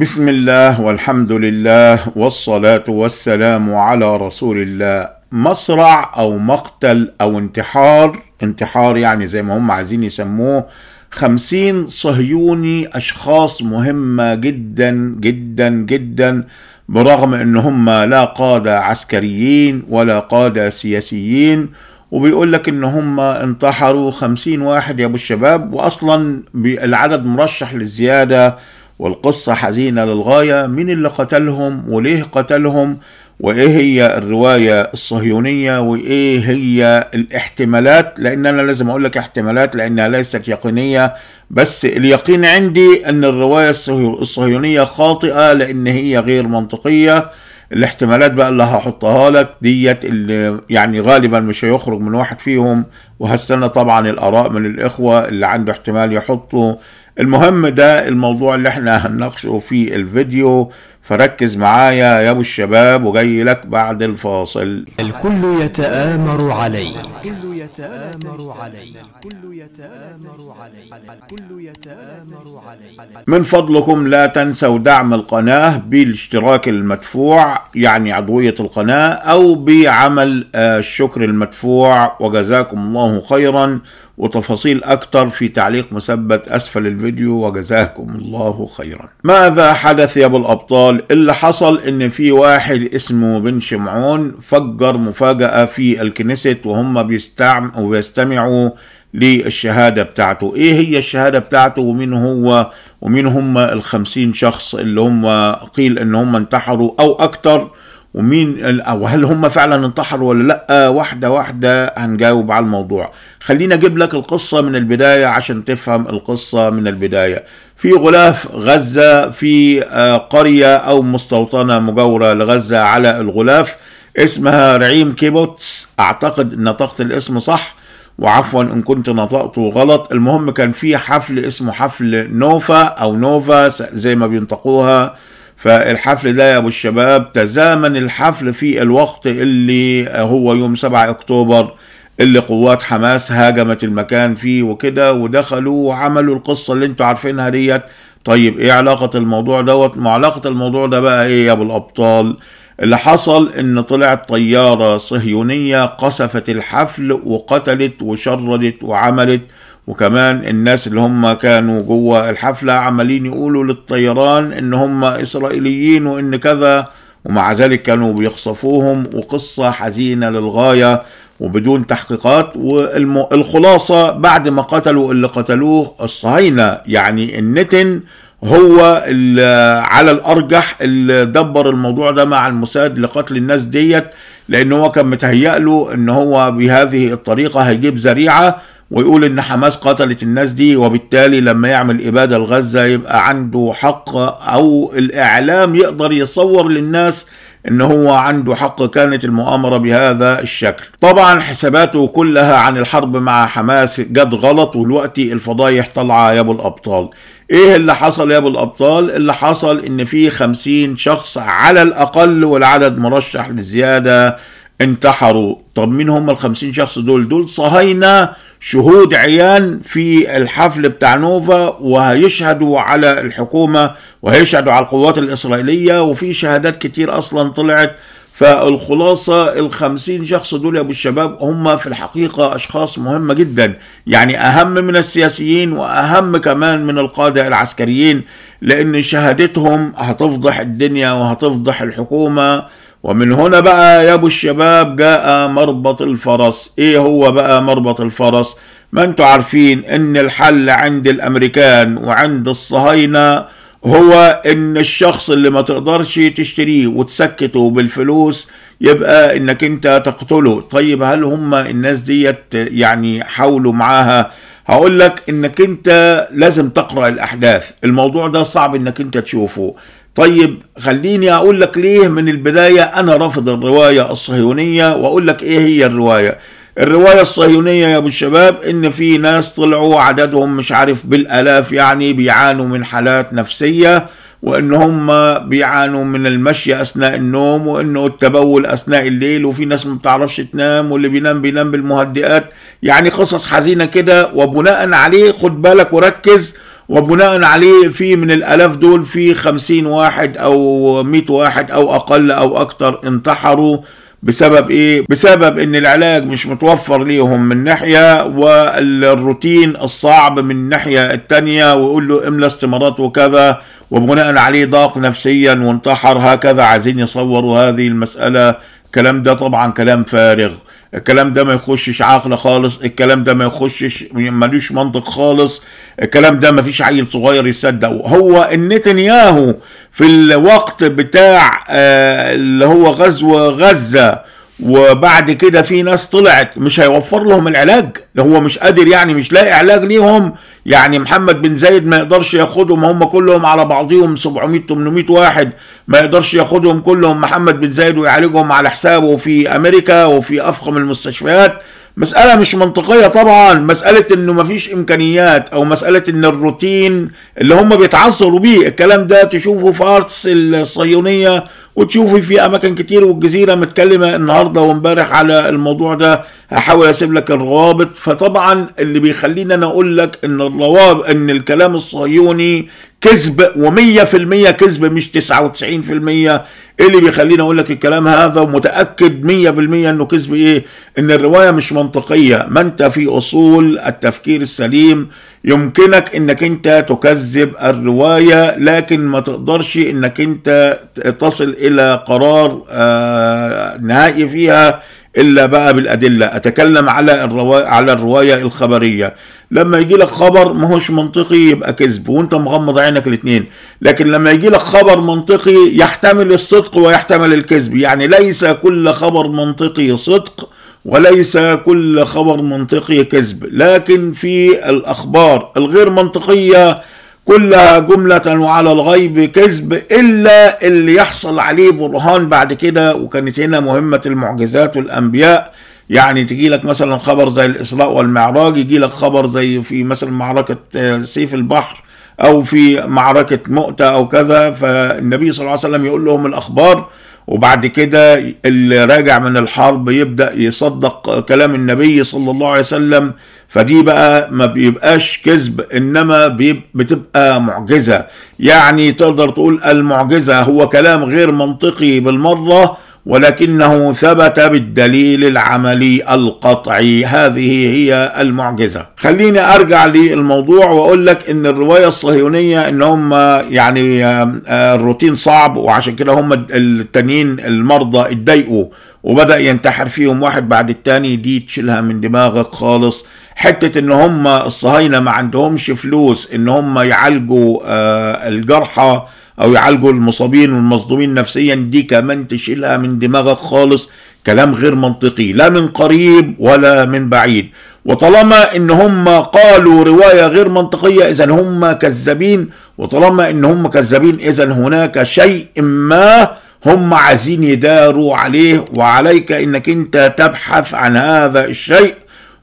بسم الله والحمد لله والصلاة والسلام على رسول الله مصرع أو مقتل أو انتحار انتحار يعني زي ما هم عايزين يسموه خمسين صهيوني أشخاص مهمة جدا جدا جدا برغم أن هم لا قادة عسكريين ولا قادة سياسيين وبيقول لك ان هم انتحروا خمسين واحد يا ابو الشباب واصلا العدد مرشح للزياده والقصة حزينة للغاية مين اللي قتلهم وليه قتلهم وايه هي الرواية الصهيونية وايه هي الاحتمالات لان انا لازم اقول لك احتمالات لانها ليست يقينية بس اليقين عندي ان الرواية الصهيونية خاطئة لان هي غير منطقية الاحتمالات بقى اللي هحطها لك ديت اللي يعني غالبا مش هيخرج من واحد فيهم وهستنى طبعا الاراء من الاخوة اللي عنده احتمال يحطه المهم ده الموضوع اللي احنا هنناقشه في الفيديو فركز معايا يا ابو الشباب وجاي لك بعد الفاصل الكل يتآمر علي الكل يتآمر علي الكل يتآمر علي الكل يتآمر علي من فضلكم لا تنسوا دعم القناة بالاشتراك المدفوع يعني عضوية القناة او بعمل آه، الشكر المدفوع وجزاكم الله خيرا وتفاصيل أكتر في تعليق مثبت أسفل الفيديو وجزاكم الله خيرا ماذا حدث يا أبو الأبطال اللي حصل إن في واحد اسمه بن شمعون فجر مفاجأة في الكنيسة وهم بيستعم وبيستمعوا للشهادة بتاعته إيه هي الشهادة بتاعته ومين هو ومين هم الخمسين شخص اللي هم قيل إن هم انتحروا أو أكتر ومين وهل هم فعلا انتحروا ولا لا واحده واحده هنجاوب على الموضوع خلينا اجيب لك القصه من البدايه عشان تفهم القصه من البدايه في غلاف غزه في آه، قريه او مستوطنه مجاوره لغزه على الغلاف اسمها رعيم كيبوتس اعتقد ان نطقت الاسم صح وعفوا ان كنت نطقته غلط المهم كان في حفل اسمه حفل نوفا او نوفا زي ما بينطقوها آه فالحفل ده يا ابو الشباب تزامن الحفل في الوقت اللي هو يوم 7 اكتوبر اللي قوات حماس هاجمت المكان فيه وكده ودخلوا وعملوا القصه اللي انتوا عارفينها ديت طيب ايه علاقه الموضوع دوت ما علاقه الموضوع ده بقى ايه يا ابو الابطال اللي حصل ان طلعت طيارة صهيونية قصفت الحفل وقتلت وشردت وعملت وكمان الناس اللي هم كانوا جوه الحفلة عمالين يقولوا للطيران ان هم اسرائيليين وان كذا ومع ذلك كانوا بيخصفوهم وقصة حزينة للغاية وبدون تحقيقات والخلاصة بعد ما قتلوا اللي قتلوه الصهاينة يعني النتن هو على الارجح اللي دبر الموضوع ده مع الموساد لقتل الناس ديت لان هو كان متهيأ له ان هو بهذه الطريقه هيجيب ذريعه ويقول ان حماس قتلت الناس دي وبالتالي لما يعمل اباده لغزه يبقى عنده حق او الاعلام يقدر يصور للناس ان هو عنده حق كانت المؤامره بهذا الشكل طبعا حساباته كلها عن الحرب مع حماس جت غلط والوقت الفضايح طالعه يا ابو الابطال ايه اللي حصل يا ابو الابطال اللي حصل ان في خمسين شخص على الاقل والعدد مرشح لزيادة انتحروا طب مين هم الخمسين شخص دول دول صهاينة شهود عيان في الحفل بتاع نوفا وهيشهدوا على الحكومة وهيشهدوا على القوات الإسرائيلية وفي شهادات كتير أصلا طلعت فالخلاصة الخمسين شخص دول يا أبو الشباب هم في الحقيقة أشخاص مهمة جدا يعني أهم من السياسيين وأهم كمان من القادة العسكريين لأن شهادتهم هتفضح الدنيا وهتفضح الحكومة ومن هنا بقى يا أبو الشباب جاء مربط الفرس إيه هو بقى مربط الفرس ما أنتوا عارفين أن الحل عند الأمريكان وعند الصهاينة هو ان الشخص اللي ما تقدرش تشتريه وتسكته بالفلوس يبقى انك انت تقتله طيب هل هم الناس ديت يعني حاولوا معاها هقول لك انك انت لازم تقرا الاحداث الموضوع ده صعب انك انت تشوفه طيب خليني اقول لك ليه من البدايه انا رافض الروايه الصهيونيه واقول لك ايه هي الروايه الرواية الصهيونية يا أبو الشباب إن في ناس طلعوا عددهم مش عارف بالآلاف يعني بيعانوا من حالات نفسية وإن هم بيعانوا من المشي أثناء النوم وإنه التبول أثناء الليل وفي ناس ما بتعرفش تنام واللي بينام بينام بالمهدئات يعني قصص حزينة كده وبناء عليه خد بالك وركز وبناء عليه في من الألاف دول في خمسين واحد أو مئة واحد أو أقل أو أكتر انتحروا بسبب ايه بسبب ان العلاج مش متوفر ليهم من ناحيه والروتين الصعب من الناحيه الثانيه ويقول له املى استمارات وكذا وبناء عليه ضاق نفسيا وانتحر هكذا عايزين يصوروا هذه المساله الكلام ده طبعا كلام فارغ الكلام ده ما يخشش عقل خالص الكلام ده ما يخشش ملوش منطق خالص الكلام ده ما فيش عيل صغير يصدقه هو النتنياهو في الوقت بتاع آه، اللي هو غزو غزة وبعد كده في ناس طلعت مش هيوفر لهم العلاج ده هو مش قادر يعني مش لاقي علاج ليهم يعني محمد بن زايد ما يقدرش ياخدهم هم كلهم على بعضهم 700 800 واحد ما يقدرش ياخدهم كلهم محمد بن زايد ويعالجهم على حسابه في امريكا وفي افخم المستشفيات مسألة مش منطقية طبعا مسألة انه مفيش امكانيات او مسألة ان الروتين اللي هم بيتعصروا بيه الكلام ده تشوفه في ارتس الصهيونية وتشوفه في اماكن كتير والجزيرة متكلمة النهاردة وامبارح على الموضوع ده هحاول اسيب لك الروابط فطبعا اللي بيخليني انا اقول لك ان الروابط ان الكلام الصهيوني كذب و100% كذب مش 99% إيه اللي بيخليني اقول لك الكلام هذا ومتاكد 100% انه كذب ايه ان الروايه مش منطقيه ما انت في اصول التفكير السليم يمكنك انك انت تكذب الروايه لكن ما تقدرش انك انت تصل الى قرار آه، نهائي فيها الا بقى بالادله اتكلم على الروايه على الروايه الخبريه لما يجي لك خبر ما هوش منطقي يبقى كذب وانت مغمض عينك الاثنين لكن لما يجي لك خبر منطقي يحتمل الصدق ويحتمل الكذب يعني ليس كل خبر منطقي صدق وليس كل خبر منطقي كذب لكن في الأخبار الغير منطقية كلها جملة وعلى الغيب كذب إلا اللي يحصل عليه برهان بعد كده وكانت هنا مهمة المعجزات والأنبياء يعني تجي لك مثلا خبر زي الإسراء والمعراج يجي لك خبر زي في مثلا معركة آه، سيف البحر أو في معركة مؤتة أو كذا فالنبي صلى الله عليه وسلم يقول لهم الأخبار وبعد كده اللي راجع من الحرب يبدأ يصدق كلام النبي صلى الله عليه وسلم فدي بقى ما بيبقاش كذب انما بتبقى معجزة يعني تقدر تقول المعجزة هو كلام غير منطقي بالمرة ولكنه ثبت بالدليل العملي القطعي هذه هي المعجزة خليني أرجع للموضوع وأقول لك أن الرواية الصهيونية أن هم يعني آه، الروتين صعب وعشان كده هم التانيين المرضى اتضايقوا وبدأ ينتحر فيهم واحد بعد التاني دي تشيلها من دماغك خالص حتة ان هم الصهاينة ما عندهمش فلوس ان هم يعالجوا آه، الجرحى او يعالجوا المصابين والمصدومين نفسيا دي كمان تشيلها من دماغك خالص كلام غير منطقي لا من قريب ولا من بعيد وطالما ان هم قالوا رواية غير منطقية اذا هم كذابين وطالما ان هم كذابين اذا هناك شيء ما هم عايزين يداروا عليه وعليك انك انت تبحث عن هذا الشيء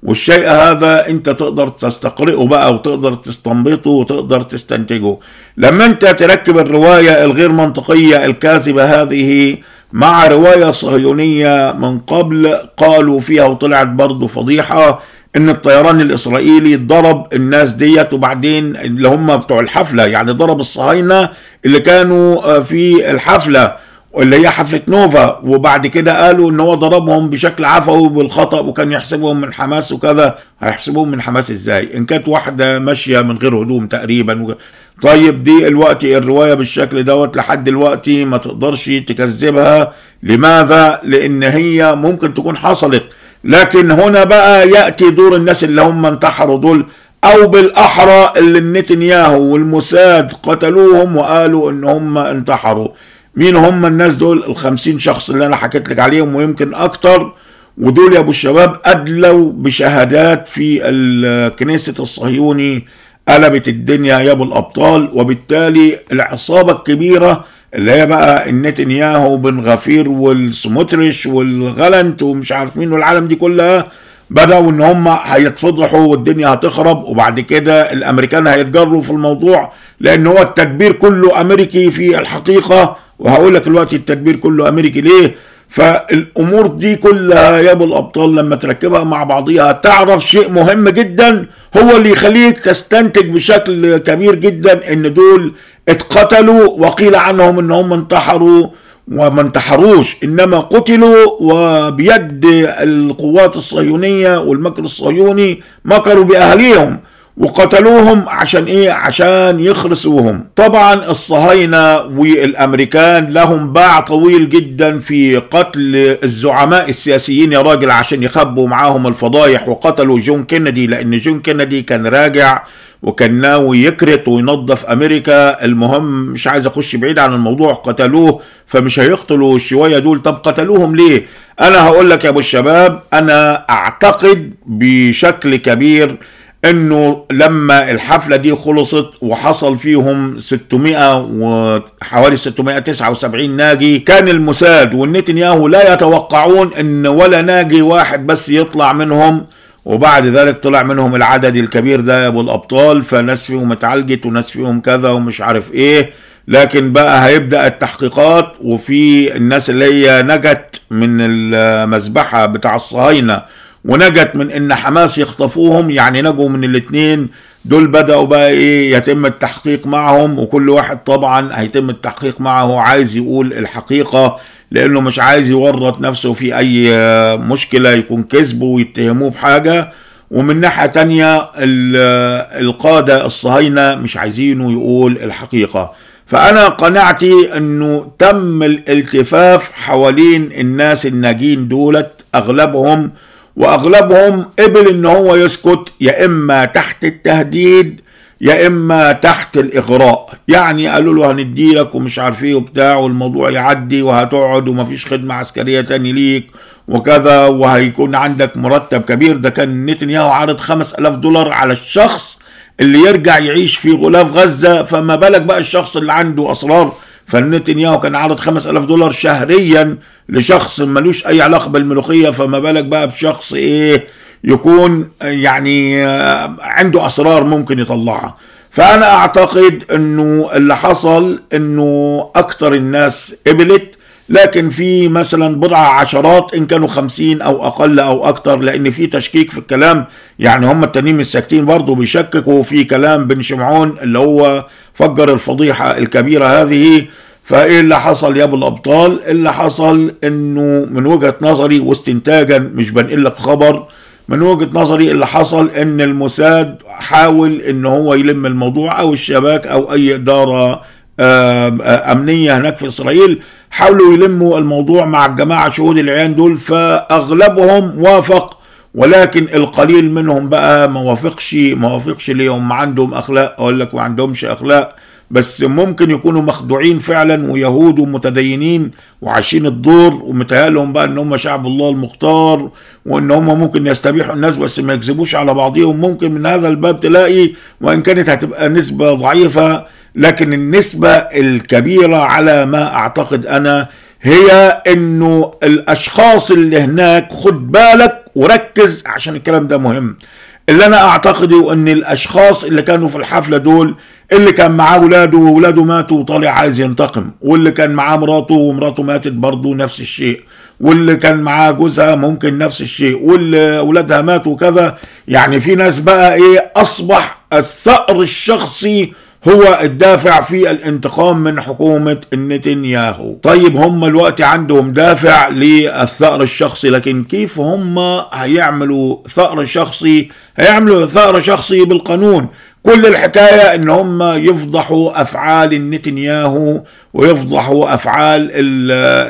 والشيء هذا انت تقدر تستقرئه بقى وتقدر تستنبطه وتقدر تستنتجه لما انت تركب الرواية الغير منطقية الكاذبة هذه مع رواية صهيونية من قبل قالوا فيها وطلعت برضه فضيحة ان الطيران الاسرائيلي ضرب الناس ديت وبعدين اللي هم بتوع الحفلة يعني ضرب الصهاينة اللي كانوا آه، في الحفلة اللي هي حفله نوفا وبعد كده قالوا ان هو ضربهم بشكل عفوي بالخطا وكان يحسبهم من حماس وكذا هيحسبوهم من حماس ازاي ان كانت واحده ماشيه من غير هدوم تقريبا و... طيب دي الوقت الروايه بالشكل دوت لحد دلوقتي ما تقدرش تكذبها لماذا لان هي ممكن تكون حصلت لكن هنا بقى ياتي دور الناس اللي هم انتحروا دول او بالاحرى اللي نتنياهو والموساد قتلوهم وقالوا ان هم انتحروا مين هم الناس دول الخمسين شخص اللي انا حكيت لك عليهم ويمكن اكتر ودول يا ابو الشباب ادلوا بشهادات في الكنيسة الصهيوني قلبت الدنيا يا ابو الابطال وبالتالي العصابة الكبيرة اللي هي بقى النتنياهو بن غفير والسموتريش والغلنت ومش عارف مين والعالم دي كلها بدأوا إن هم هيتفضحوا والدنيا هتخرب وبعد كده الأمريكان هيتجروا في الموضوع لأن هو التدبير كله أمريكي في الحقيقة وهقول لك دلوقتي التدبير كله أمريكي ليه؟ فالامور دي كلها يا ابو الابطال لما تركبها مع بعضيها تعرف شيء مهم جدا هو اللي يخليك تستنتج بشكل كبير جدا ان دول اتقتلوا وقيل عنهم ان هم انتحروا وما انتحروش انما قتلوا وبيد القوات الصهيونيه والمكر الصهيوني مكروا باهاليهم وقتلوهم عشان ايه عشان يخرسوهم طبعا الصهاينة والامريكان لهم باع طويل جدا في قتل الزعماء السياسيين يا راجل عشان يخبوا معاهم الفضايح وقتلوا جون كينيدي لان جون كينيدي كان راجع وكان ناوي يكرت وينظف امريكا المهم مش عايز اخش بعيد عن الموضوع قتلوه فمش هيقتلوا الشويه دول طب قتلوهم ليه انا هقول لك يا ابو الشباب انا اعتقد بشكل كبير انه لما الحفلة دي خلصت وحصل فيهم 600 وحوالي 679 ناجي كان الموساد والنتنياهو لا يتوقعون ان ولا ناجي واحد بس يطلع منهم وبعد ذلك طلع منهم العدد الكبير ده يا ابو الابطال فناس فيهم اتعالجت وناس فيهم كذا ومش عارف ايه لكن بقى هيبدا التحقيقات وفي الناس اللي هي نجت من المذبحه بتاع الصهاينه ونجت من ان حماس يخطفوهم يعني نجوا من الاثنين دول بداوا بقى ايه يتم التحقيق معهم وكل واحد طبعا هيتم التحقيق معه عايز يقول الحقيقه لانه مش عايز يورط نفسه في اي آه، مشكله يكون كذب ويتهموه بحاجه ومن ناحيه تانية آه، القاده الصهاينه مش عايزينه يقول الحقيقه فانا قناعتي انه تم الالتفاف حوالين الناس الناجين دولت اغلبهم واغلبهم قبل ان هو يسكت يا اما تحت التهديد يا اما تحت الاغراء يعني قالوا له هندي لك ومش عارف ايه وبتاع والموضوع يعدي وهتقعد ومفيش خدمه عسكريه تاني ليك وكذا وهيكون عندك مرتب كبير ده كان نتنياهو عارض 5000 دولار على الشخص اللي يرجع يعيش في غلاف غزه فما بالك بقى الشخص اللي عنده اسرار فنتنياهو كان عارض 5000 دولار شهريا لشخص ملوش اي علاقه بالملوخيه فما بالك بقى بشخص ايه يكون يعني عنده اسرار ممكن يطلعها فانا اعتقد انه اللي حصل انه اكثر الناس قبلت لكن في مثلا بضع عشرات ان كانوا خمسين او اقل او أكثر لان في تشكيك في الكلام يعني هم التانيين مش ساكتين برضه بيشككوا في كلام بن شمعون اللي هو فجر الفضيحه الكبيره هذه فايه اللي حصل يا ابو الابطال اللي حصل انه من وجهه نظري واستنتاجا مش بنقل لك خبر من وجهه نظري اللي حصل ان الموساد حاول ان هو يلم الموضوع او الشباك او اي اداره امنيه هناك في اسرائيل حاولوا يلموا الموضوع مع الجماعه شهود العيان دول فاغلبهم وافق ولكن القليل منهم بقى ما وافقش ما وافقش ليهم عندهم اخلاق اقول لك ما عندهمش اخلاق بس ممكن يكونوا مخدوعين فعلا ويهود ومتدينين وعايشين الدور ومتهيألهم بقى ان هم شعب الله المختار وان هم ممكن يستبيحوا الناس بس ما يكذبوش على بعضهم ممكن من هذا الباب تلاقي وان كانت هتبقى نسبه ضعيفه لكن النسبه الكبيره على ما اعتقد انا هي انه الاشخاص اللي هناك خد بالك وركز عشان الكلام ده مهم اللي انا اعتقده ان الاشخاص اللي كانوا في الحفله دول اللي كان معاه ولاده وولاده ماتوا وطالع عايز ينتقم واللي كان معاه مراته ومراته ماتت برضه نفس الشيء واللي كان معاه جوزها ممكن نفس الشيء واللي اولادها ماتوا وكذا يعني في ناس بقى ايه اصبح الثأر الشخصي هو الدافع في الانتقام من حكومة نتنياهو طيب هم الوقت عندهم دافع للثأر الشخصي لكن كيف هم هيعملوا ثأر شخصي هيعملوا ثأر شخصي بالقانون كل الحكاية ان هم يفضحوا افعال نتنياهو ويفضحوا افعال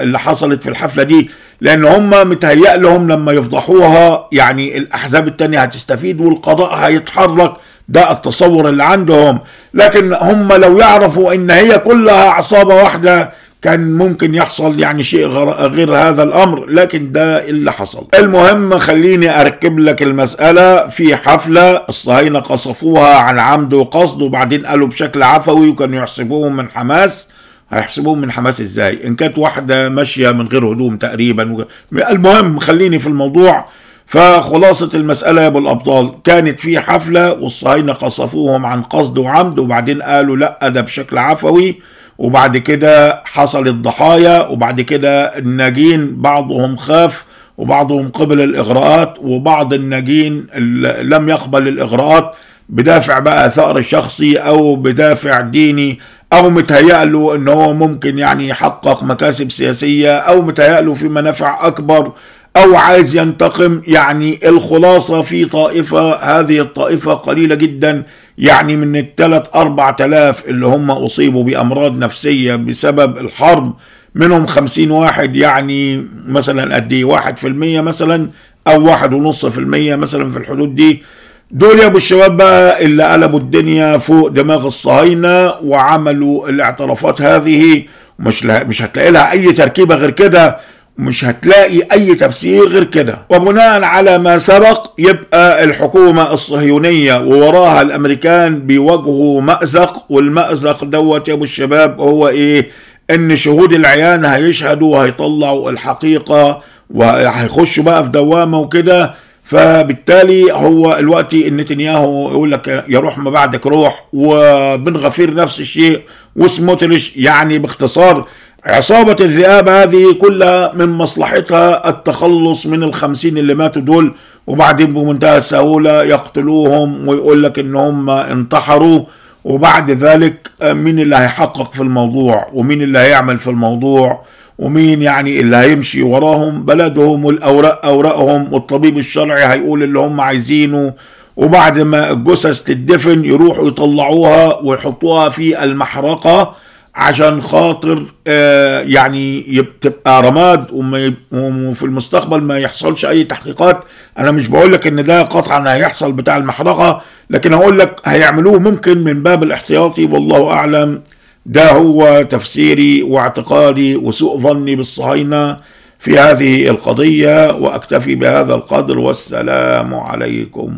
اللي حصلت في الحفلة دي لان هم متهيأ لهم لما يفضحوها يعني الاحزاب التانية هتستفيد والقضاء هيتحرك ده التصور اللي عندهم لكن هم لو يعرفوا ان هي كلها عصابه واحده كان ممكن يحصل يعني شيء غير هذا الامر لكن ده اللي حصل المهم خليني اركب لك المساله في حفله الصهاينه قصفوها عن عمد وقصد وبعدين قالوا بشكل عفوي وكانوا يحسبوهم من حماس هيحسبوهم من حماس ازاي ان كانت واحده ماشيه من غير هدوم تقريبا المهم خليني في الموضوع فخلاصة المسألة يا أبو الأبطال كانت في حفلة والصهاينة قصفوهم عن قصد وعمد وبعدين قالوا لأ ده بشكل عفوي وبعد كده حصلت ضحايا وبعد كده الناجين بعضهم خاف وبعضهم قبل الإغراءات وبعض الناجين لم يقبل الإغراءات بدافع بقى ثأر شخصي أو بدافع ديني أو متهيأ له إن هو ممكن يعني يحقق مكاسب سياسية أو متهيأ له في منافع أكبر أو عايز ينتقم يعني الخلاصة في طائفة هذه الطائفة قليلة جدا يعني من الثلاث أربع تلاف اللي هم أصيبوا بأمراض نفسية بسبب الحرب منهم خمسين واحد يعني مثلا قد ايه واحد في المية مثلا أو واحد ونص في المية مثلا في الحدود دي دول يا ابو الشباب بقى اللي قلبوا الدنيا فوق دماغ الصهاينه وعملوا الاعترافات هذه مش مش هتلاقي لها اي تركيبه غير كده مش هتلاقي اي تفسير غير كده وبناء على ما سبق يبقى الحكومة الصهيونية ووراها الامريكان بيواجهوا مأزق والمأزق دوت يا ابو الشباب هو ايه ان شهود العيان هيشهدوا وهيطلعوا الحقيقة وهيخشوا بقى في دوامة وكده فبالتالي هو الوقت نتنياهو يقول لك يا روح ما بعدك روح وبن غفير نفس الشيء وسموتريش يعني باختصار عصابة الذئاب هذه كلها من مصلحتها التخلص من الخمسين اللي ماتوا دول وبعدين بمنتهى السهولة يقتلوهم ويقول لك ان هم انتحروا وبعد ذلك مين اللي هيحقق في الموضوع ومين اللي هيعمل في الموضوع ومين يعني اللي هيمشي وراهم بلدهم والأوراق أوراقهم والطبيب الشرعي هيقول اللي هم عايزينه وبعد ما الجثث تدفن يروحوا يطلعوها ويحطوها في المحرقة عشان خاطر آه، يعني تبقى رماد وفي المستقبل ما يحصلش اي تحقيقات انا مش بقول لك ان ده قطعا هيحصل بتاع المحرقه لكن اقول لك هيعملوه ممكن من باب الاحتياطي والله اعلم ده هو تفسيري واعتقادي وسوء ظني بالصهاينه في هذه القضيه واكتفي بهذا القدر والسلام عليكم